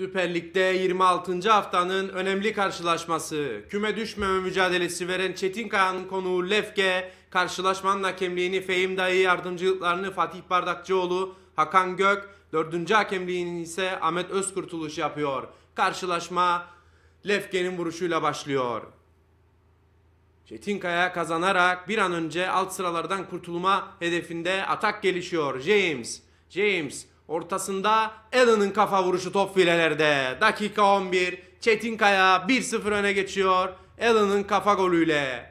Süper Lig'de 26. haftanın önemli karşılaşması, küme düşmeme mücadelesi veren Çetin Kaya'nın konuğu Lefke, karşılaşmanın hakemliğini Fehim Dayı yardımcılıklarını Fatih Bardakçıoğlu, Hakan Gök, 4. hakemliğini ise Ahmet Özkurtuluş yapıyor. Karşılaşma Lefke'nin vuruşuyla başlıyor. Çetin Kaya kazanarak bir an önce alt sıralardan kurtulma hedefinde atak gelişiyor. James, James Ortasında Allen'ın kafa vuruşu top filelerde. Dakika 11. Çetin Kaya 1-0 öne geçiyor. Allen'ın kafa golüyle.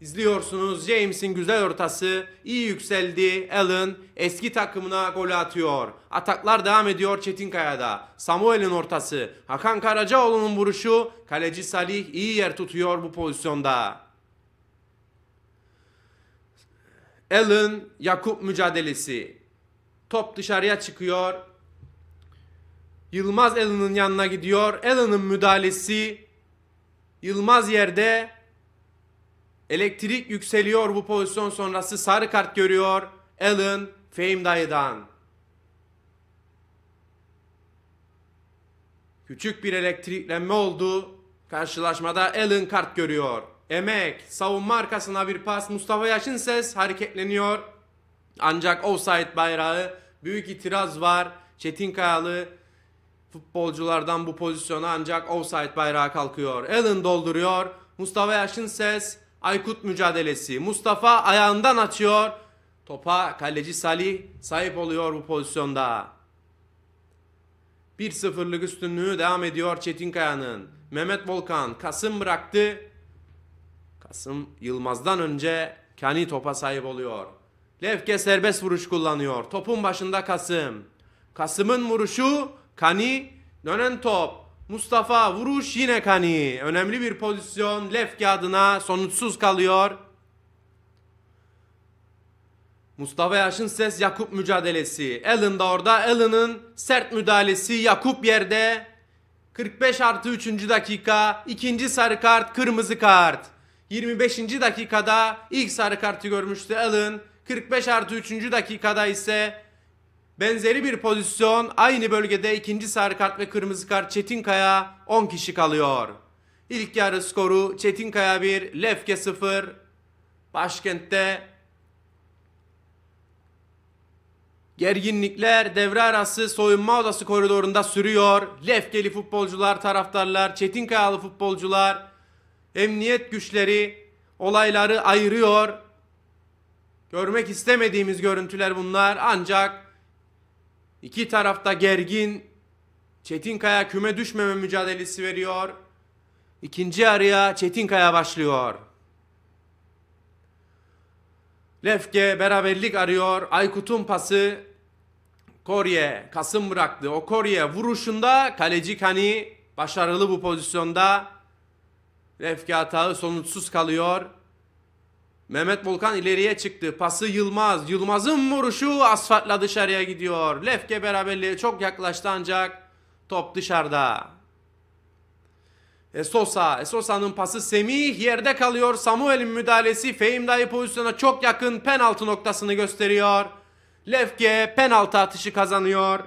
İzliyorsunuz James'in güzel ortası. iyi yükseldi. Allen eski takımına golü atıyor. Ataklar devam ediyor Çetin Kaya'da. Samuel'in ortası. Hakan Karacaoğlu'nun vuruşu. Kaleci Salih iyi yer tutuyor bu pozisyonda. Allen Yakup mücadelesi. Top dışarıya çıkıyor. Yılmaz Allen'ın yanına gidiyor. Allen'ın müdahalesi. Yılmaz yerde. Elektrik yükseliyor bu pozisyon sonrası. Sarı kart görüyor. Allen Fehim dayıdan. Küçük bir elektriklenme oldu. Karşılaşmada Allen kart görüyor. Emek savunma arkasına bir pas. Mustafa Yaşın ses hareketleniyor. Ancak offside bayrağı büyük itiraz var. Çetin Kayalı futbolculardan bu pozisyona ancak offside bayrağı kalkıyor. Allen dolduruyor. Mustafa Yaşın ses Aykut mücadelesi. Mustafa ayağından açıyor. Topa kaleci Salih sahip oluyor bu pozisyonda. 1-0'lık üstünlüğü devam ediyor Çetin Kaya'nın. Mehmet Volkan Kasım bıraktı. Kasım Yılmaz'dan önce kendi topa sahip oluyor. Lefke serbest vuruş kullanıyor. Topun başında Kasım. Kasım'ın vuruşu Kani. Dönen top. Mustafa vuruş yine Kani. Önemli bir pozisyon. Lefke adına sonuçsuz kalıyor. Mustafa Yaş'ın ses Yakup mücadelesi. Allen da orada. Allen'ın sert müdahalesi. Yakup yerde. 45 artı 3. dakika. ikinci sarı kart. Kırmızı kart. 25. dakikada ilk sarı kartı görmüştü Allen. 45 artı 3. dakikada ise benzeri bir pozisyon aynı bölgede ikinci sarı kart ve kırmızı kart Çetinkaya 10 kişi kalıyor. İlk yarı skoru Çetinkaya 1, Lefke 0. Başkent'te Gerginlikler devre arası soyunma odası koridorunda sürüyor. Lefkeli futbolcular, taraftarlar, Çetinkayalı futbolcular, emniyet güçleri olayları ayırıyor. Görmek istemediğimiz görüntüler bunlar ancak iki tarafta gergin Çetinkaya küme düşmeme mücadelesi veriyor. İkinci araya Çetinkaya başlıyor. Lefke beraberlik arıyor. Aykut'un pası Korye Kasım bıraktı. O Korye vuruşunda kaleci Kani başarılı bu pozisyonda. Lefke atağı sonuçsuz kalıyor. Mehmet Volkan ileriye çıktı. Pası Yılmaz. Yılmaz'ın vuruşu asfaltla dışarıya gidiyor. Lefke beraberliğe çok yaklaştı ancak top dışarıda. Esosa. Esosa'nın pası Semih yerde kalıyor. Samuel'in müdahalesi Fehim Dayı pozisyona çok yakın penaltı noktasını gösteriyor. Lefke penaltı atışı kazanıyor.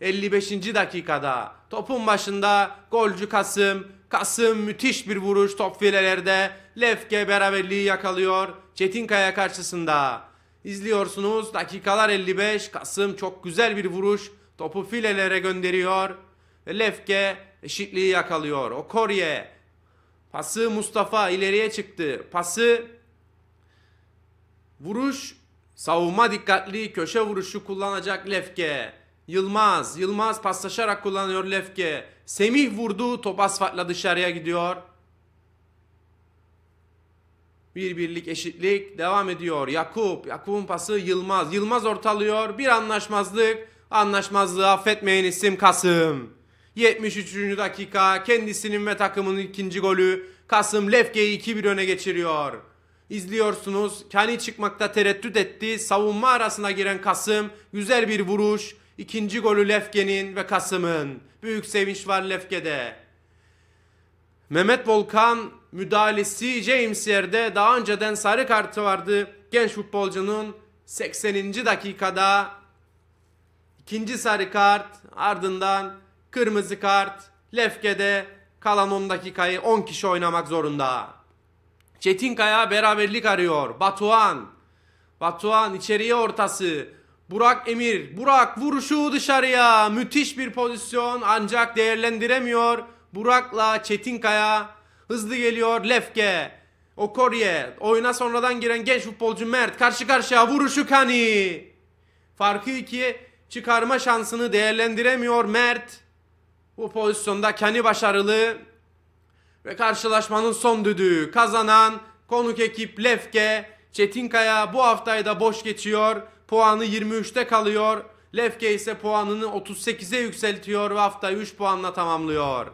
55. dakikada topun başında golcü Kasım. Kasım müthiş bir vuruş top filelerde. Lefke beraberliği yakalıyor Çetinkaya karşısında. İzliyorsunuz dakikalar 55. Kasım çok güzel bir vuruş topu filelere gönderiyor. Ve Lefke eşitliği yakalıyor. O Korye pası Mustafa ileriye çıktı. Pası vuruş savunma dikkatli köşe vuruşu kullanacak Lefke. Yılmaz. Yılmaz paslaşarak kullanıyor Lefke. Semih vurdu. Top asfaltla dışarıya gidiyor. Bir birlik eşitlik devam ediyor. Yakup. Yakup'un pası Yılmaz. Yılmaz ortalıyor. Bir anlaşmazlık. Anlaşmazlığı affetmeyen isim Kasım. 73. dakika kendisinin ve takımının ikinci golü. Kasım Lefke'yi 2-1 öne geçiriyor. İzliyorsunuz. kendi çıkmakta tereddüt etti. Savunma arasına giren Kasım güzel bir vuruş. İkinci golü Lefke'nin ve Kasım'ın. Büyük sevinç var Lefke'de. Mehmet Volkan müdahalesi James yerde daha önceden sarı kartı vardı. Genç futbolcunun 80. dakikada ikinci sarı kart ardından kırmızı kart Lefke'de kalan 10 dakikayı 10 kişi oynamak zorunda. Çetinkaya beraberlik arıyor. Batuhan. Batuhan içeriye ortası. Burak Emir. Burak vuruşu dışarıya. Müthiş bir pozisyon ancak değerlendiremiyor. Burak'la Çetinkaya hızlı geliyor. Lefke. Okorye. Oyuna sonradan giren genç futbolcu Mert. Karşı karşıya vuruşu Kani. Farkı 2'ye çıkarma şansını değerlendiremiyor Mert. Bu pozisyonda Kani başarılı. Ve karşılaşmanın son düdüğü kazanan konuk ekip Lefke. Çetinkaya bu haftayı da boş geçiyor. Puanı 23'te kalıyor. Lefke ise puanını 38'e yükseltiyor ve haftayı 3 puanla tamamlıyor.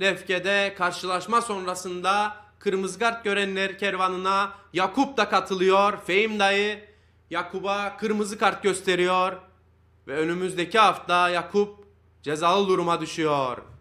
Lefke'de karşılaşma sonrasında kırmızı kart görenler kervanına Yakup da katılıyor. Fehim dayı Yakup'a kırmızı kart gösteriyor ve önümüzdeki hafta Yakup cezalı duruma düşüyor.